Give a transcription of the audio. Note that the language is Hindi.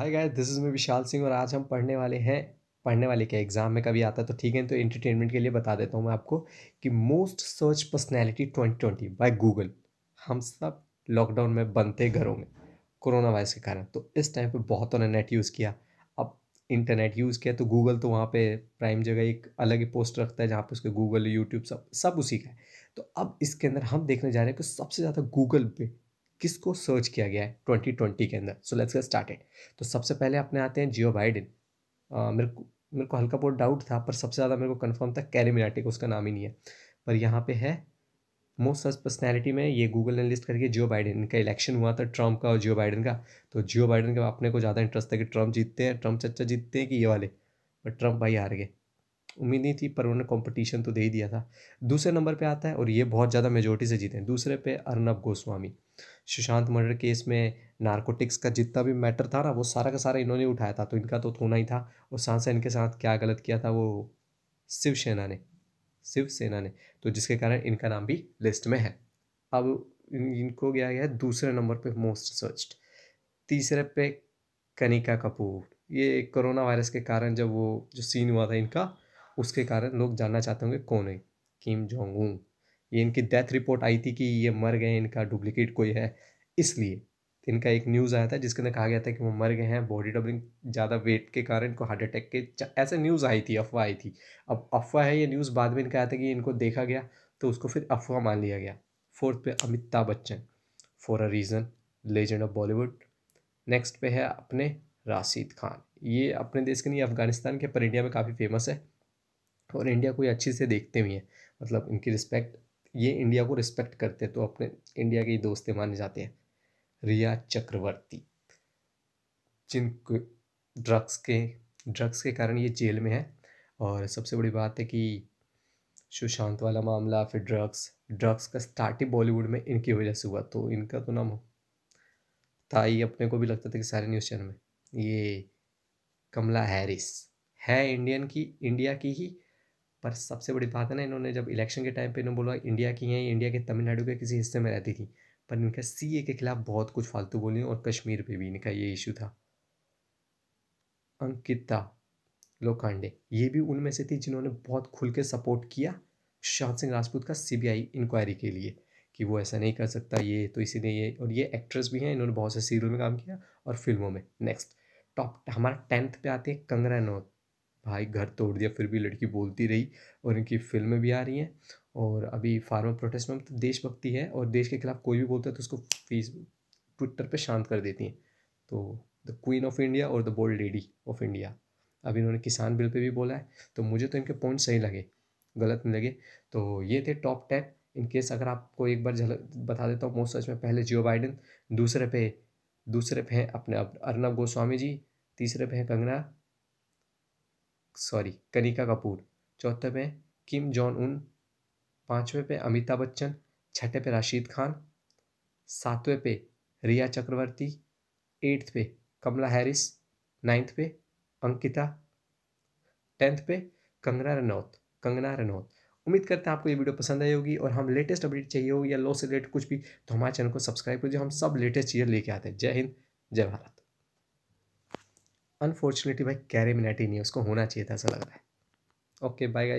हाय गाइस दिस इज मैं विशाल सिंह और आज हम पढ़ने वाले हैं पढ़ने वाले के एग्ज़ाम में कभी आता है तो ठीक है तो एंटरटेनमेंट के लिए बता देता हूँ मैं आपको कि most search personality twenty twenty by Google हम सब लॉकडाउन में बनते घरों में कोरोना वायरस के कारण तो इस टाइम पे बहुत ने नेट यूज़ किया अब इंटरनेट यूज़ किया तो गूगल तो वहाँ पर प्राइम जगह एक अलग ही पोस्ट रखता है जहाँ पर उसके गूगल यूट्यूब सब सब उसी का है तो अब इसके अंदर हम देखने जा रहे हैं कि सबसे ज़्यादा गूगल पे किसको सर्च किया गया है 2020 के अंदर सो लेट्स गेट स्टार्टेड तो सबसे पहले अपने आते हैं जियो बाइडन मेरे को मेरे को हल्का बहुत डाउट था पर सबसे ज़्यादा मेरे को कन्फर्म था मिनाटिक उसका नाम ही नहीं है पर यहाँ पे है मोस्ट सर्च पर्सनैलिटी में ये गूगल ने लिस्ट करके जियो बाइडन इनका इलेक्शन हुआ था ट्रम्प का और जियो बाइडन का तो जियो बाइडन का अपने को ज़्यादा इंटरेस्ट था कि ट्रम्प जीतते हैं ट्रम्प चच्चा जीतते हैं कि ये वाले बट ट्रम्प भाई हार गए उम्मीद नहीं थी पर उन्होंने कंपटीशन तो दे ही दिया था दूसरे नंबर पे आता है और ये बहुत ज़्यादा मेजोरिटी से जीते हैं दूसरे पे अर्नब गोस्वामी सुशांत मर्डर केस में नारकोटिक्स का जितना भी मैटर था ना वो सारा का सारा इन्होंने उठाया था तो इनका तो होना ही था और साथ साथ इनके साथ क्या गलत किया था वो शिवसेना ने शिवसेना ने तो जिसके कारण इनका नाम भी लिस्ट में है अब इनको गया गया दूसरे नंबर पे मोस्ट सर्च्ड तीसरे पे कनिका कपूर ये कोरोना वायरस के कारण जब वो जो सीन हुआ था इनका उसके कारण लोग जानना चाहते होंगे कौन है किम जोंग उंग ये इनकी डेथ रिपोर्ट आई थी कि ये मर गए इनका डुप्लीकेट कोई है इसलिए इनका एक न्यूज़ आया था जिसके अंदर कहा गया था कि वो मर गए हैं बॉडी डबलिंग ज़्यादा वेट के कारण इनको हार्ट अटैक के ऐसे न्यूज़ आई थी अफवाह आई थी अब अफवाह है ये न्यूज़ बाद में इनका आया था कि इनको देखा गया तो उसको फिर अफवाह मान लिया गया फोर्थ पे Amitabh Bachchan for a reason legend of Bollywood next पे है अपने राशिद खान ये अपने देश के नहीं अफगानिस्तान के पर इंडिया में काफ़ी फेमस है और इंडिया को ये अच्छे से देखते भी हैं मतलब इनकी रिस्पेक्ट ये इंडिया को रिस्पेक्ट करते हैं तो अपने इंडिया के ही दोस्त माने जाते हैं रिया चक्रवर्ती जिनको ड्रग्स के ड्रग्स के कारण ये जेल में है और सबसे बड़ी बात है कि सुशांत वाला मामला फिर ड्रग्स ड्रग्स का स्टार्ट ही बॉलीवुड में इनकी वजह से हुआ तो इनका तो नाम था ही अपने को भी लगता था कि सारे न्यूज़ चैनल में ये कमला हैरिस है इंडियन की इंडिया की ही पर सबसे बड़ी बात है ना इन्होंने जब इलेक्शन के टाइम पे इन्होंने बोला इंडिया की हैं इंडिया के तमिलनाडु के किसी हिस्से में रहती थी पर इनका सी के खिलाफ बहुत कुछ फालतू बोली और कश्मीर पे भी इनका ये इशू था अंकिता लोकांडे ये भी उनमें से थी जिन्होंने बहुत खुल के सपोर्ट किया सुशांत सिंह राजपूत का सीबीआई इंक्वायरी के लिए कि वो ऐसा नहीं कर सकता ये तो इसीलिए ये और ये एक्ट्रेस भी हैं इन्होंने बहुत से सीरियल में काम किया और फिल्मों में नेक्स्ट टॉप हमारा टेंथ पे आते हैं कंगना रनौत भाई घर तोड़ दिया फिर भी लड़की बोलती रही और इनकी फिल्में भी आ रही हैं और अभी फार्मर प्रोटेस्ट में तो देशभक्ति है और देश के खिलाफ कोई भी बोलता है तो उसको फेसबुक ट्विटर पर शांत कर देती हैं तो द क्वीन ऑफ इंडिया और the bold lady of India अब इन्होंने किसान बिल पे भी बोला है तो मुझे तो इनके पॉइंट सही लगे गलत नहीं लगे तो ये थे टॉप टेन इन केस अगर आपको एक बार झलक बता देता हूँ मोस्ट सच में पहले जियो बाइडन दूसरे पे दूसरे पे हैं अपने अर्नब गोस्वामी जी तीसरे पे हैं कंगना सॉरी कनिका कपूर चौथे पे किम जॉन उन पाँचवें पे अमिताभ बच्चन छठे पे राशिद खान सातवें पे रिया चक्रवर्ती एट्थ पे कमला हैरिस नाइन्थ पे अंकिता टेंथ पे कंगना रनौत कंगना रनौत उम्मीद करते हैं आपको ये वीडियो पसंद आई होगी और हम लेटेस्ट अपडेट चाहिए हो या लो से रिलेटेड कुछ भी तो हमारे चैनल को सब्सक्राइब कीजिए हम सब लेटेस्ट चीज़ें लेके आते हैं जय हिंद जय भारत अनफॉर्चुनेटली भाई कैरे मिनाटी नहीं उसको होना चाहिए था ऐसा लग रहा है ओके बाय गाइस